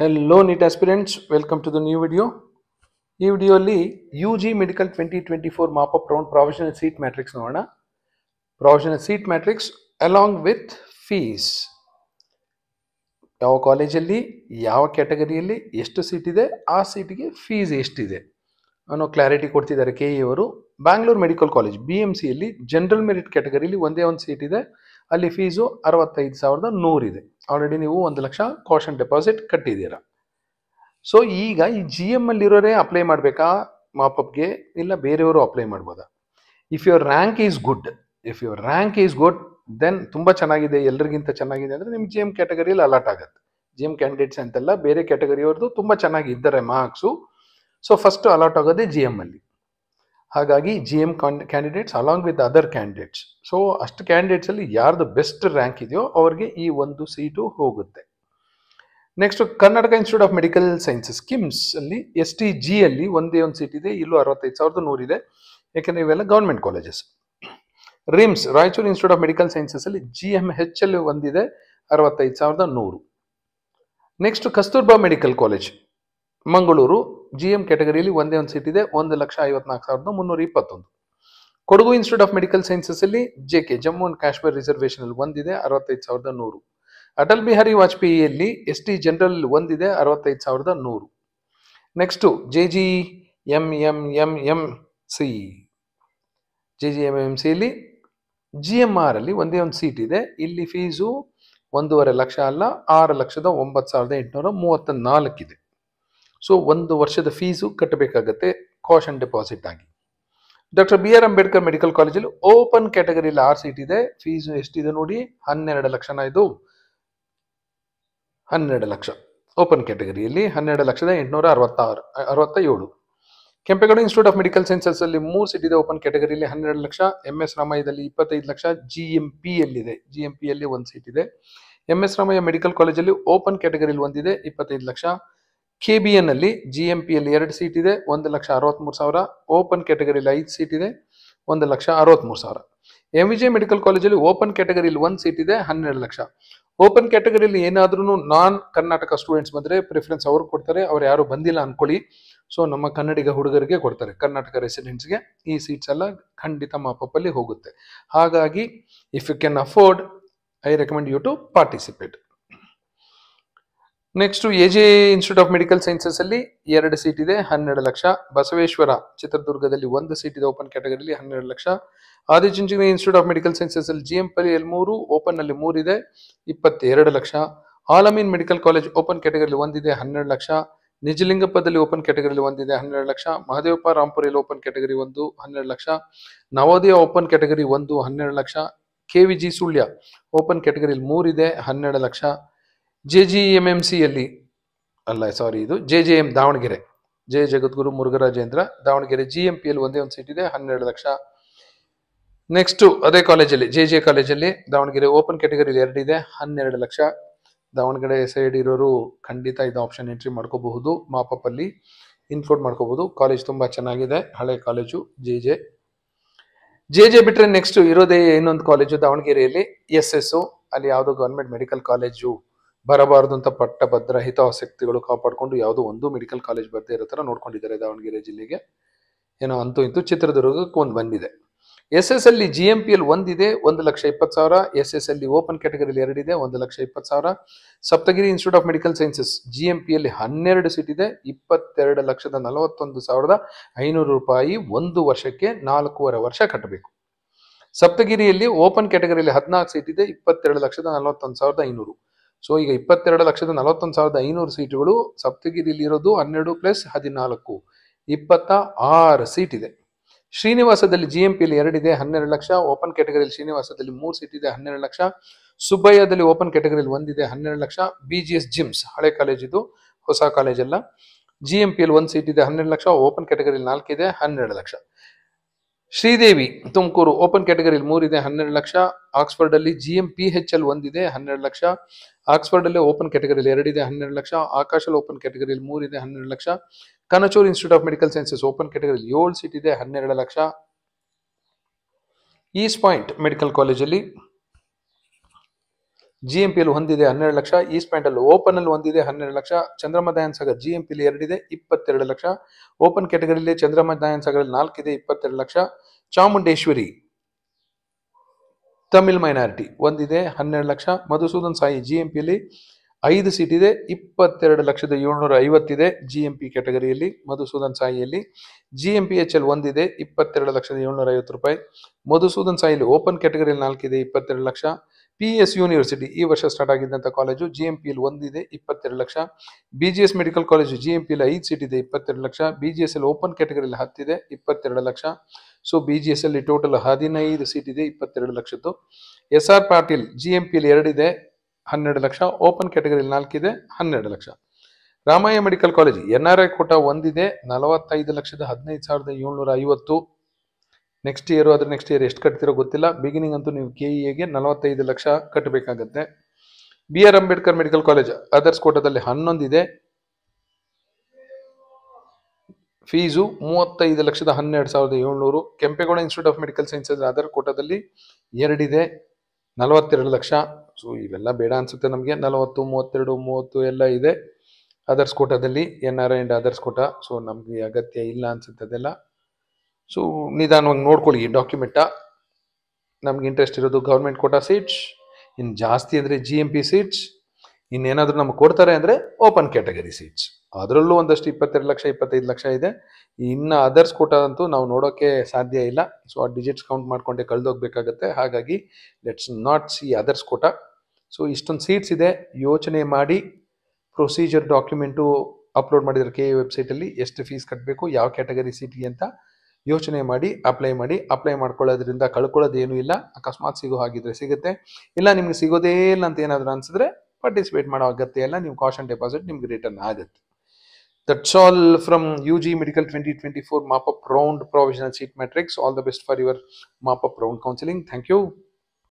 hello NEET aspirants welcome to the new video ಈ ವಿಡಿಯೋಲ್ಲಿ U G medical twenty twenty four mop up round provisional seat matrix ನೋಡೋಣ provisional seat matrix along with fees ಯಾವ ಕಾಲೇಜಲ್ಲಿ ಯಾವ ಕ್ಯಾಟಗರಿಯಲ್ಲಿ ಎಷ್ಟು seat ಇದೆ ಆ ಸೀಟಿಗೆ ಫೀಸ್ ಎಷ್ಟಿದೆ ಅನ್ನೋ ಕ್ಲಾರಿಟಿ ಕೊಡ್ತಿದ್ದಾರೆ ಕೆ ಇ e ಅವರು Bangalore medical college B M ಸಿಯಲ್ಲಿ ಜನರಲ್ ಮೆರಿಟ್ ಕ್ಯಾಟಗರಿಯಲ್ಲಿ ಒಂದೇ ಒಂದು ಸೀಟ್ ಇದೆ ಅಲ್ಲಿ ಫೀಸು ಅರವತ್ತೈದು ಸಾವಿರದ ನೂರಿದೆ ಆಲ್ರೆಡಿ ನೀವು ಒಂದು ಲಕ್ಷ ಕಾಷನ್ ಡೆಪಾಸಿಟ್ ಕಟ್ಟಿದ್ದೀರಾ ಸೊ ಈಗ ಈ ಜಿ ಎಮ್ ಇರೋರೇ ಅಪ್ಲೈ ಮಾಡಬೇಕಾ ಮಾಪಪ್ಗೆ ಇಲ್ಲ ಬೇರೆಯವರು ಅಪ್ಲೈ ಮಾಡ್ಬೋದಾ if your rank is good if your rank is good then ತುಂಬ ಚೆನ್ನಾಗಿದೆ ಎಲ್ಲರಿಗಿಂತ ಚೆನ್ನಾಗಿದೆ ಅಂದರೆ ನಿಮ್ಮ ಜಿ ಎಮ್ ಕ್ಯಾಟಗರಿಯಲ್ಲಿ ಅಲಾಟ್ ಆಗುತ್ತೆ ಜಿ ಎಮ್ ಕ್ಯಾಂಡಿಡೇಟ್ಸ್ ಅಂತೆಲ್ಲ ಬೇರೆ ಕ್ಯಾಟಗರಿಯವ್ರದ್ದು ತುಂಬ ಚೆನ್ನಾಗಿ ಇದ್ದಾರೆ ಮಾರ್ಕ್ಸು ಸೊ ಫಸ್ಟ್ ಅಲಾಟ್ ಆಗೋದೇ ಜಿ ಎಮ್ ಅಲ್ಲಿ ಹಾಗಾಗಿ ಜಿ ಎಮ್ ಕಾನ್ candidates along with other candidates so ಅಷ್ಟು ಕ್ಯಾಂಡಿಡೇಟ್ಸಲ್ಲಿ ಯಾರ್ದು ಬೆಸ್ಟ್ ರ್ಯಾಂಕ್ ಇದೆಯೋ ಅವ್ರಿಗೆ ಈ ಒಂದು ಸೀಟು ಹೋಗುತ್ತೆ next Karnataka institute of medical sciences KIMS ಅಲ್ಲಿ ಎಸ್ ಟಿ ಜಿ ಅಲ್ಲಿ ಒಂದೇ ಒಂದು ಸೀಟ್ ಇದೆ ಇಲ್ಲೂ ಅರವತ್ತೈದು ಸಾವಿರದ ನೂರಿದೆ ಯಾಕೆಂದರೆ ಇವೆಲ್ಲ government colleges RIMS Raichur institute of medical sciences ಅಲ್ಲಿ ಜಿ ಎಮ್ ಹೆಚ್ ಅಲ್ಲಿ ಒಂದಿದೆ ಅರವತ್ತೈದು ಸಾವಿರದ ನೂರು next Kasturba medical college Mangaluru G M ಕ್ಯಾಟಗರಿಯಲ್ಲಿ ಒಂದೇ ಒಂದು ಸೀಟ್ ಇದೆ ಒಂದು ಲಕ್ಷ ಐವತ್ನಾಲ್ಕು ಸಾವಿರದ ಮುನ್ನೂರ ಇಪ್ಪತ್ತೊಂದು Kodagu institute of medical sciences ಅಲ್ಲಿ J K Jammu and Kashmir reservation ಅಲ್ಲಿ ಒಂದಿದೆ ಅರವತ್ತೈದು ಸಾವಿರದ ನೂರು ಅಟಲ್ ಬಿಹಾರಿ ವಾಜಪೇಯಿಯಲ್ಲಿ ಎಸ್ ಟಿ ಜನರಲ್ ಒಂದಿದೆ ಅರವತ್ತೈದು ಸಾವಿರದ ನೂರು next J G M M M M C J G M M ಸಿಯಲ್ಲಿ ಜಿ ಎಮ್ ಆರ್ ಅಲ್ಲಿ ಒಂದೇ ಒಂದು ಸೀಟ್ ಇದೆ ಇಲ್ಲಿ ಫೀಸು ಒಂದೂವರೆ ಲಕ್ಷ ಅಲ್ಲ ಆರು ಲಕ್ಷದ ಒಂಬತ್ತು ಸಾವಿರದ ಎಂಟುನೂರ ಮೂವತ್ತ ನಾಲ್ಕಿದೆ ಸೊ ಒಂದು ವರ್ಷದ ಫೀಸು ಕಟ್ಟಬೇಕಾಗತ್ತೆ ಕಾಷನ್ ಡೆಪಾಸಿಟ್ ಆಗಿ doctor B R Ambedkar medical ಕಾಲೇಜಲ್ಲಿ ಓಪನ್ ಕ್ಯಾಟಗರಿಲಿ ಆರ್ ಸೀಟ್ ಇದೆ ಫೀಸು ಎಷ್ಟಿದೆ ನೋಡಿ ಹನ್ನೆರಡು ಲಕ್ಷನ ಇದು ಹನ್ನೆರಡು ಲಕ್ಷ ಓಪನ್ ಕ್ಯಾಟಗರಿಯಲ್ಲಿ ಹನ್ನೆರಡು ಲಕ್ಷದ ಎಂಟುನೂರ ಅರವತ್ತಾರು ಅರವತ್ತ ಏಳು Kempegowda institute of medical sciences ಅಲ್ಲಿ ಮೂರು ಸೀಟ್ ಇದೆ ಓಪನ್ ಕ್ಯಾಟಗರಿಯಲ್ಲಿ ಹನ್ನೆರಡು ಲಕ್ಷ ಎಂ ಎಸ್ ರಾಮಯ್ಯದಲ್ಲಿ ಇಪ್ಪತ್ತೈದು ಲಕ್ಷ ಜಿ ಎಂ ಪಿ ಯಲ್ಲಿದೆ ಜಿ ಎಂ ಪಿ ಅಲ್ಲಿ ಒಂದು ಸೀಟ್ ಇದೆ ಎಂ ಎಸ್ ರಾಮಯ್ಯ ಮೆಡಿಕಲ್ ಕಾಲೇಜಲ್ಲಿ ಓಪನ್ ಕ್ಯಾಟಗರಿಯಲ್ಲಿ ಒಂದಿದೆ ಇಪ್ಪತ್ತೈದು ಲಕ್ಷ ಕೆ ಬಿ ಎನ್ನಲ್ಲಿ ಜಿ ಎಂ ಪಿ ಪಿಯಲ್ಲಿ ಎರಡು ಸೀಟ್ ಇದೆ ಒಂದು ಲಕ್ಷ ಅರವತ್ತ್ಮೂರು ಸಾವಿರ ಓಪನ್ ಕ್ಯಾಟಗರಿಯಲ್ಲಿ ಐದು ಸೀಟ್ ಇದೆ ಒಂದು ಲಕ್ಷ ಅರವತ್ತ್ಮೂರು ಸಾವಿರ ಎಂ ವಿಜೆ ಮೆಡಿಕಲ್ ಕಾಲೇಜಲ್ಲಿ ಓಪನ್ ಕ್ಯಾಟಗರಿಯಲ್ಲಿ ಒಂದು ಸೀಟ್ ಇದೆ ಹನ್ನೆರಡು ಲಕ್ಷ ಓಪನ್ ಕ್ಯಾಟಗರಿಲಿ ಏನಾದ್ರೂ ನಾನ್ ಕರ್ನಾಟಕ ಸ್ಟೂಡೆಂಟ್ಸ್ ಬಂದರೆ ಪ್ರಿಫರೆನ್ಸ್ ಅವ್ರು ಕೊಡ್ತಾರೆ ಅವ್ರು ಯಾರು ಬಂದಿಲ್ಲ ಅಂದ್ಕೊಳ್ಳಿ ಸೊ ನಮ್ಮ ಕನ್ನಡಿಗ ಹುಡುಗರಿಗೆ ಕೊಡ್ತಾರೆ ಕರ್ನಾಟಕ ರೆಸಿಡೆಂಟ್ಸ್ಗೆ ಈ ಸೀಟ್ಸ್ ಎಲ್ಲ ಖಂಡಿತ ಮಾಪಲ್ಲಿ ಹೋಗುತ್ತೆ ಹಾಗಾಗಿ if you can afford I recommend you to participate next A J institute of medical sciences ಅಲ್ಲಿ ಎರಡು ಸೀಟ್ ಇದೆ ಹನ್ನೆರಡು ಲಕ್ಷ ಬಸವೇಶ್ವರ ಚಿತ್ರದುರ್ಗದಲ್ಲಿ ಒಂದು ಸೀಟ್ ಇದೆ ಓಪನ್ ಕ್ಯಾಟಗರಿಯಲ್ಲಿ ಹನ್ನೆರಡು lakh Adichunchanagiri institute of medical sciences ಅಲ್ಲಿ ಜಿ ಎಂ ಪಲ್ಲಿ ಮೂರು ಓಪನ್ ಅಲ್ಲಿ ಇದೆ ಇಪ್ಪತ್ತೆರಡು lakh Alameen medical college open ಕ್ಯಾಟಗರಿಲಿ ಒಂದಿದೆ ಹನ್ನೆರಡು ಲಕ್ಷ ನಿಜಲಿಂಗಪ್ಪದಲ್ಲಿ ಓಪನ್ ಕ್ಯಾಟಗರಿಲಿ ಒಂದಿದೆ ಹನ್ನೆರಡು ಲಕ್ಷ ಮಹದೇವಪ್ಪ ರಾಂಪುರಿಯಲ್ಲಿ ಓಪನ್ ಕ್ಯಾಟಗರಿ ಒಂದು ಹನ್ನೆರಡು ಲಕ್ಷ ನವೋದಯ ಓಪನ್ ಕ್ಯಾಟಗರಿ ಒಂದು ಹನ್ನೆರಡು lakh K V G Sullia open ಕ್ಯಾಟಗರಿಯಲ್ಲಿ ಮೂರಿದೆ ಹನ್ನೆರಡು lakh J G M M ಸಿಯಲ್ಲಿ ಅಲ್ಲ ಸಾರಿ ಇದು J J M Davangere J ಜಗದ್ಗುರು Murugharajendra Davanagere G M P L ಒಂದೇ ಒಂದು ಸೀಟ್ ಇದೆ ಹನ್ನೆರಡು ಲಕ್ಷ ನೆಕ್ಸ್ಟು ಅದೇ ಕಾಲೇಜಲ್ಲಿ ಜೆ ಜೆ ಕಾಲೇಜಲ್ಲಿ ದಾವಣಗೆರೆ ಓಪನ್ ಎರಡು ಇದೆ ಹನ್ನೆರಡು ಲಕ್ಷ ದಾವಣಗೆರೆ ಸೈಡ್ ಇರೋರು ಖಂಡಿತ ಇದು ಆಪ್ಷನ್ ಎಂಟ್ರಿ ಮಾಡ್ಕೋಬಹುದು ಅಲ್ಲಿ ಇನ್ಕ್ಲೂಡ್ ಮಾಡ್ಕೋಬಹುದು ಕಾಲೇಜ್ ತುಂಬ ಚೆನ್ನಾಗಿದೆ ಹಳೆ college J J J J ಬಿಟ್ಟರೆ ನೆಕ್ಸ್ಟ್ ಇರೋದೇ ಇನ್ನೊಂದು ಕಾಲೇಜು ದಾವಣಗೆರೆಯಲ್ಲಿ ಎಸ್ ಎಸ್ ಅಲ್ಲಿ ಯಾವುದೋ ಗೌರ್ಮೆಂಟ್ ಮೆಡಿಕಲ್ ಕಾಲೇಜು ಬರಬಾರದು ಅಂತ ಪಟ್ಟಭದ್ರ ಹಿತಾಸಕ್ತಿಗಳು ಕಾಪಾಡಿಕೊಂಡು ಯಾವುದೋ ಒಂದು ಮೆಡಿಕಲ್ ಕಾಲೇಜ್ ಬರದೇ ಇರೋ ಥರ ನೋಡ್ಕೊಂಡಿದ್ದಾರೆ ದಾವಣಗೆರೆ ಜಿಲ್ಲೆಗೆ ಏನೋ ಅಂತೂ ಇಂತೂ ಚಿತ್ರದುರ್ಗಕ್ಕೆ ಒಂದು ಬಂದಿದೆ ಎಸ್ ಎಸ್ ಅಲ್ಲಿ ಜಿ ಎಂ ಪಿ ಎಲ್ ಒಂದಿದೆ ಒಂದು ಲಕ್ಷ ಇಪ್ಪತ್ತು ಸಾವಿರ ಎಸ್ ಎಸ್ ಅಲ್ಲಿ ಓಪನ್ ಕ್ಯಾಟಗರಿಲಿ ಎರಡಿದೆ ಒಂದು ಲಕ್ಷ ಇಪ್ಪತ್ತು ಸಾವಿರ Saptagiri institute of medical sciences G M P L ಹನ್ನೆರಡು ಸೀಟ್ ಇದೆ ಇಪ್ಪತ್ತೆರಡು ಲಕ್ಷದ ನಲವತ್ತೊಂದು ಸಾವಿರದ ಐನೂರು ರೂಪಾಯಿ ಒಂದು ವರ್ಷಕ್ಕೆ ನಾಲ್ಕೂವರೆ ವರ್ಷ ಕಟ್ಟಬೇಕು ಸಪ್ತಗಿರಿಯಲ್ಲಿ ಓಪನ್ ಕ್ಯಾಟಗರಿಯಲ್ಲಿ ಹದಿನಾಲ್ಕು ಸೀಟ್ ಇದೆ ಇಪ್ಪತ್ತೆರಡು ಲಕ್ಷದ ನಲವತ್ತೊಂದು ಸಾವಿರದ ಐನೂರು ಸೊ ಈಗ ಇಪ್ಪತ್ತೆರಡು ಲಕ್ಷದ ನಲವತ್ತೊಂದು ಸಾವಿರದ ಐನೂರು ಸೀಟುಗಳು ಇರೋದು ಹನ್ನೆರಡು ಪ್ಲಸ್ ಹದಿನಾಲ್ಕು ಇಪ್ಪತ್ತ ಆರು ಸೀಟ್ ಇದೆ ಶ್ರೀನಿವಾಸದಲ್ಲಿ ಜಿ ಎಂ ಪಿಯಲ್ಲಿ ಎರಡಿದೆ ಹನ್ನೆರಡು ಲಕ್ಷ ಓಪನ್ ಕ್ಯಾಟಗರಿಯಲ್ಲಿ ಶ್ರೀನಿವಾಸದಲ್ಲಿ ಮೂರು ಸೀಟ್ ಇದೆ ಹನ್ನೆರಡು ಲಕ್ಷ ಸುಬ್ಬಯ್ಯದಲ್ಲಿ ಓಪನ್ ಕ್ಯಾಟಗರಿಯಲ್ಲಿ ಒಂದಿದೆ ಹನ್ನೆರಡು lakh B G S GIMS ಹಳೆ ಕಾಲೇಜಿದು ಹೊಸ ಕಾಲೇಜಲ್ಲ ಜಿ ಎಂ ಪಿ ಪಿಯಲ್ಲಿ ಒಂದು ಸೀಟ್ ಇದೆ ಹನ್ನೆರಡು ಲಕ್ಷ ಓಪನ್ ಕ್ಯಾಟಗರಿಯಲ್ಲಿ ನಾಲ್ಕಿದೆ ಹನ್ನೆರಡು ಲಕ್ಷ ಶ್ರೀದೇವಿ ತುಮಕೂರು ಓಪನ್ ಕ್ಯಾಟಗರಿ ಮೂರಿದೆ ಹನ್ನೆರಡು ಲಕ್ಷ ಆಕ್ಸ್ಫರ್ಡ್ ಅಲ್ಲಿ G M P H L ಒಂದಿದೆ ಹನ್ನೆರಡು ಲಕ್ಷ ಆಕ್ಸ್ಫರ್ಡ್ ಅಲ್ಲಿ ಓಪನ್ ಕ್ಯಾಟಗರಿಯಲ್ಲಿ ಎರಡಿದೆ ಹನ್ನೆರಡು ಲಕ್ಷ ಆಕಾಶಲ್ಲಿ ಓಪನ್ ಕ್ಯಾಟಗರಿಯಲ್ಲಿ ಮೂರಿದೆ ಹನ್ನೆರಡು lakh Kanachur institute of medical sciences open category ಏಳು ಸೀಟ್ ಇದೆ ಹನ್ನೆರಡು ಲಕ್ಷ ಈಸ್ಟ್ ಪಾಯಿಂಟ್ ಮೆಡಿಕಲ್ ಕಾಲೇಜಲ್ಲಿ ಜಿ ಎಂ ಪಿಯಲ್ಲಿ ಹೊಂದಿದೆ ಹನ್ನೆರಡು ಲಕ್ಷ ಈಸ್ಟ್ ಅಲ್ಲಿ ಓಪನ್ ಅಲ್ಲಿ ಒಂದಿದೆ ಹನ್ನೆರಡು ಲಕ್ಷ ಚಂದ್ರಮದಾಯನ್ ದಯಾನ್ ಸಾಗರ್ ಜಿ ಎಂ ಪಿಲಿ ಎರಡಿದೆ ಇಪ್ಪತ್ತೆರಡು ಲಕ್ಷ ಓಪನ್ ಕ್ಯಾಟಗರಿಲಿ ಚಂದ್ರಮ ದಯಾನ್ ಸಾಗರ್ ನಾಲ್ಕಿದೆ ಇಪ್ಪತ್ತೆರಡು ಲಕ್ಷ ಚಾಮುಂಡೇಶ್ವರಿ ತಮಿಳ್ ಮೈನಾರಿಟಿ ಒಂದಿದೆ ಹನ್ನೆರಡು ಲಕ್ಷ ಮಧುಸೂದನ್ ಸಾಯಿ ಜಿ ಎಂ ಪಿಯಲ್ಲಿ ಐದು ಸೀಟ್ ಇದೆ ಇಪ್ಪತ್ತೆರಡು ಲಕ್ಷದ ಏಳ್ನೂರ ಐವತ್ತಿದೆ ಜಿ ಎಂ ಪಿ ಕ್ಯಾಟಗರಿಯಲ್ಲಿ ಮಧುಸೂದನ್ ಸಾಯಿಯಲ್ಲಿ G M P H L ಒಂದಿದೆ ಇಪ್ಪತ್ತೆರಡು ಲಕ್ಷದ ಏಳ್ನೂರ ಐವತ್ತು ರೂಪಾಯಿ ಮಧುಸೂದನ್ ಸಾಯಿಲಿ ಓಪನ್ ಕ್ಯಾಟಗರಿಯಲ್ಲಿ ನಾಲ್ಕಿದೆ ಇಪ್ಪತ್ತೆರಡು ಲಕ್ಷ ಪಿ ಎಸ್ ಯೂನಿವರ್ಸಿಟಿ ಈ ವರ್ಷ ಸ್ಟಾರ್ಟ್ ಆಗಿದ್ದಂಥ ಕಾಲೇಜು ಜಿ ಎಂ ಎಲ್ ಒಂದಿದೆ ಇಪ್ಪತ್ತೆರಡು lakh B G S medical college G M L ಐದು ಸೀಟ್ ಇದೆ ಇಪ್ಪತ್ತೆರಡು lakh B G S L open ಕ್ಯಾಟಗರಿಯಲ್ಲಿ ಹತ್ತಿದೆ ಇಪ್ಪತ್ತೆರಡು lakh so B G S ಅಲ್ಲಿ ಟೋಟಲ್ ಹದಿನೈದು ಸೀಟ್ ಇದೆ ಇಪ್ಪತ್ತೆರಡು ಲಕ್ಷದ್ದು S R Patil G M L ಎರಡಿದೆ ಹನ್ನೆರಡು ಲಕ್ಷ ಓಪನ್ ಕ್ಯಾಟಗರಿಯಲ್ಲಿ ನಾಲ್ಕಿದೆ ಹನ್ನೆರಡು lakh Ramaiah medical college N R I quota ಒಂದಿದೆ ನಲವತ್ತೈದು ಲಕ್ಷದ ಹದಿನೈದು ಸಾವಿರದ ಏಳ್ನೂರ ಐವತ್ತು ನೆಕ್ಸ್ಟ್ ಇಯರ್ ಆದರೆ ನೆಕ್ಸ್ಟ್ ಇಯರ್ ಎಷ್ಟು ಕಟ್ತಿರೋ ಗೊತ್ತಿಲ್ಲ ಬಿಗಿನಿಂಗ್ ಅಂತೂ ನೀವು ಕೆ ಇ e ಎಗೆ ನಲವತ್ತೈದು ಲಕ್ಷ ಕಟ್ಟಬೇಕಾಗತ್ತೆ B R Ambedkar medical college others ಕೋಟದಲ್ಲಿ ಹನ್ನೊಂದಿದೆ ಫೀಸು ಮೂವತ್ತೈದು ಲಕ್ಷದ ಹನ್ನೆರಡು ಸಾವಿರದ ಏಳ್ನೂರು Kempegowda institute of medical sciences other ಕೋಟದಲ್ಲಿ ಎರಡಿದೆ ನಲವತ್ತೆರಡು ಲಕ್ಷ ಸೊ ಇವೆಲ್ಲ ಬೇಡ ಅನಿಸುತ್ತೆ ನಮಗೆ ನಲವತ್ತು ಮೂವತ್ತೆರಡು ಮೂವತ್ತು ಎಲ್ಲ ಇದೆ ಅದರ್ಸ್ ಕೋಟದಲ್ಲಿ N R and others quota so ನಮಗೆ ಅಗತ್ಯ ಇಲ್ಲ ಅನಿಸುತ್ತೆ ಅದೆಲ್ಲ ಸೊ ನಿಧಾನವಾಗಿ ನೋಡ್ಕೊಳ್ಳಿ ಈ ಡಾಕ್ಯುಮೆಂಟ ನಮ್ಗೆ ಇಂಟ್ರೆಸ್ಟ್ ಇರೋದು ಗೌರ್ಮೆಂಟ್ ಕೋಟಾ ಸೀಟ್ಸ್ ಇನ್ನು ಜಾಸ್ತಿ ಅಂದರೆ ಜಿ ಎಮ್ ಪಿ ಸೀಟ್ಸ್ ಇನ್ನೇನಾದರೂ ನಮಗೆ ಕೊಡ್ತಾರೆ ಅಂದರೆ ಓಪನ್ ಕ್ಯಾಟಗರಿ ಸೀಟ್ಸ್ ಅದರಲ್ಲೂ ಒಂದಷ್ಟು ಇಪ್ಪತ್ತೆರಡು ಲಕ್ಷ ಇಪ್ಪತ್ತೈದು ಲಕ್ಷ ಇದೆ ಇನ್ನು ಅದರ್ಸ್ ಕೋಟ ಅಂತೂ ನಾವು ನೋಡೋಕ್ಕೆ ಸಾಧ್ಯ ಇಲ್ಲ ಸೊ ಆ ಡಿಜಿಟ್ಸ್ ಕೌಂಟ್ ಮಾಡಿಕೊಂಡೆ ಕಳೆದೋಗ್ಬೇಕಾಗತ್ತೆ ಹಾಗಾಗಿ let's not see others quota so ಇಷ್ಟೊಂದು ಸೀಟ್ಸ್ ಇದೆ ಯೋಚನೆ ಮಾಡಿ ಪ್ರೊಸೀಜರ್ ಡಾಕ್ಯುಮೆಂಟು ಅಪ್ಲೋಡ್ ಮಾಡಿದ್ರೆ ಕೆ ವೆಬ್ಸೈಟಲ್ಲಿ ಎಷ್ಟು ಫೀಸ್ ಕಟ್ಟಬೇಕು ಯಾವ ಕ್ಯಾಟಗರಿ ಸೀಟ್ಗೆ ಅಂತ ಯೋಚನೆ ಮಾಡಿ ಅಪ್ಲೈ ಮಾಡಿ ಅಪ್ಲೈ ಮಾಡ್ಕೊಳ್ಳೋದ್ರಿಂದ ಕಳ್ಕೊಳ್ಳೋದೇನೂ ಇಲ್ಲ ಅಕಸ್ಮಾತ್ ಸಿಗೋ ಹಾಗಿದ್ರೆ ಸಿಗುತ್ತೆ ಇಲ್ಲ ನಿಮ್ಗೆ ಸಿಗೋದೇ ಇಲ್ಲ ಅಂತ ಏನಾದರೂ ಅನ್ಸಿದ್ರೆ ಪಾರ್ಟಿಸಿಪೇಟ್ ಮಾಡೋ ಅಗತ್ಯ ಇಲ್ಲ ನೀವು ಕಾಶನ್ ಡೆಪಾಸಿಟ್ ನಿಮ್ಗೆ ರಿಟರ್ನ್ ಆಗುತ್ತೆ that's all from U G medical twenty twenty four mop up round provisional seat matrix all the best for your mop up round counselling thank you